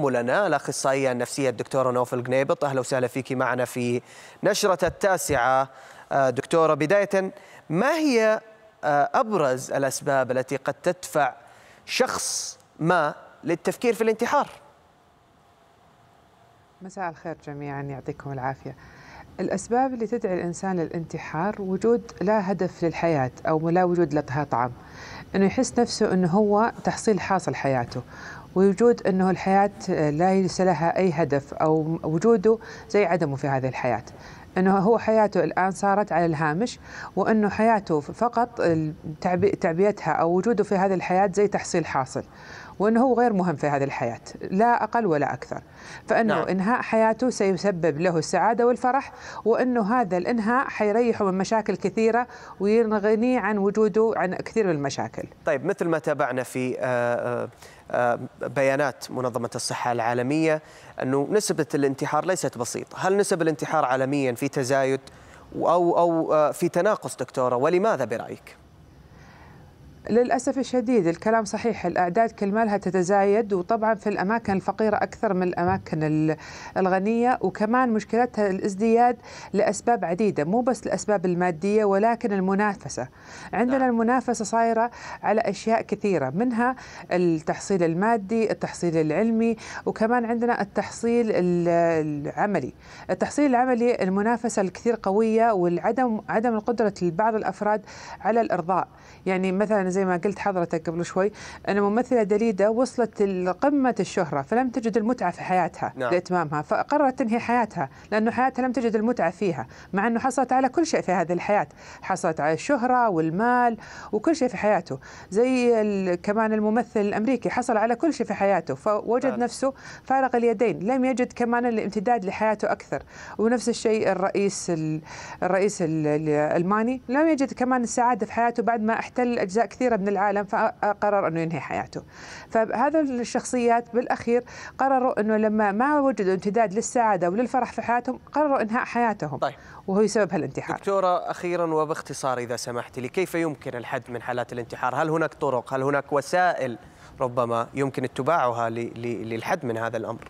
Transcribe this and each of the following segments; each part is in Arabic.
لنا الأخصائية النفسية الدكتورة نوفل قنيبط أهلا وسهلا فيك معنا في نشرة التاسعة آه، دكتورة بداية ما هي آه، أبرز الأسباب التي قد تدفع شخص ما للتفكير في الانتحار مساء الخير جميعا يعطيكم العافية الأسباب اللي تدعي الإنسان للانتحار وجود لا هدف للحياة أو لا وجود لها طعم أنه يحس نفسه أنه هو تحصيل حاصل حياته ووجود أنه الحياة آه، لا ليس لها أي هدف أو وجوده زي عدمه في هذه الحياة انه هو حياته الان صارت على الهامش وانه حياته فقط تعبئتها او وجوده في هذه الحياه زي تحصيل حاصل وأنه غير مهم في هذه الحياة لا أقل ولا أكثر فأنه نعم. إنهاء حياته سيسبب له السعادة والفرح وأنه هذا الإنهاء حيريحه من مشاكل كثيرة وينغني عن وجوده عن كثير من المشاكل طيب مثل ما تابعنا في آه، آه، آه، بيانات منظمة الصحة العالمية أنه نسبة الانتحار ليست بسيطة هل نسب الانتحار عالميا في تزايد أو, أو في تناقص دكتورة ولماذا برأيك؟ للأسف الشديد الكلام صحيح الأعداد كل مالها تتزايد وطبعا في الأماكن الفقيرة أكثر من الأماكن الغنية وكمان مشكلتها الازدياد لأسباب عديدة مو بس الأسباب المادية ولكن المنافسة عندنا نعم. المنافسة صايرة على أشياء كثيرة منها التحصيل المادي التحصيل العلمي وكمان عندنا التحصيل العملي التحصيل العملي المنافسة الكثير قوية والعدم عدم القدرة لبعض الأفراد على الإرضاء يعني مثلا زي ما قلت حضرتك قبل شوي أن ممثلة دليدة وصلت لقمة الشهرة فلم تجد المتعة في حياتها نعم. لإتمامها فقررت تنهي حياتها لأنه حياتها لم تجد المتعة فيها مع أنه حصلت على كل شيء في هذه الحياة حصلت على الشهرة والمال وكل شيء في حياته زي كمان الممثل الأمريكي حصل على كل شيء في حياته فوجد نعم. نفسه فارغ اليدين لم يجد كمان الامتداد لحياته أكثر ونفس الشيء الرئيس الرئيس الألماني لم يجد كمان السعادة في حياته بعد ما احتل أجزاء كثيرة كثيرة من العالم فقرر أنه ينهي حياته فهذا الشخصيات بالأخير قرروا أنه لما ما وجدوا امتداد للسعادة وللفرح في حياتهم قرروا إنهاء حياتهم طيب. وهو سبب هالانتحار دكتورة أخيرا وباختصار إذا سمحت لي كيف يمكن الحد من حالات الانتحار هل هناك طرق هل هناك وسائل ربما يمكن اتباعها للحد من هذا الأمر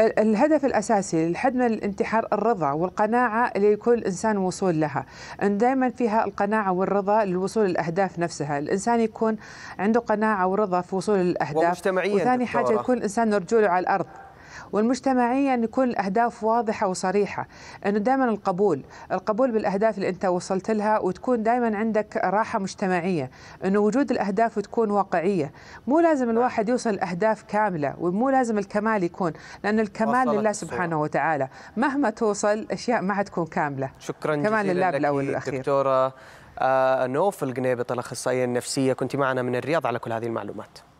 الهدف الأساسي للحد من الانتحار الرضا والقناعة اللي يكون الانسان وصول لها أن دائما فيها القناعة والرضا للوصول للأهداف نفسها الإنسان يكون عنده قناعة ورضا في وصول للأهداف ومجتمعيا وثاني حاجة يكون الإنسان رجوله على الأرض والمجتمعيه ان يكون الاهداف واضحه وصريحه انه دائما القبول القبول بالاهداف اللي انت وصلت لها وتكون دائما عندك راحه مجتمعيه انه وجود الاهداف تكون واقعيه مو لازم نعم. الواحد يوصل الاهداف كامله ومو لازم الكمال يكون لان الكمال لله سبحانه وتعالى مهما توصل اشياء ما حتكون كامله شكرا كمال لله بالاول والاخير دكتوره آه نوف القنيبط الاخصائيه النفسيه كنت معنا من الرياض على كل هذه المعلومات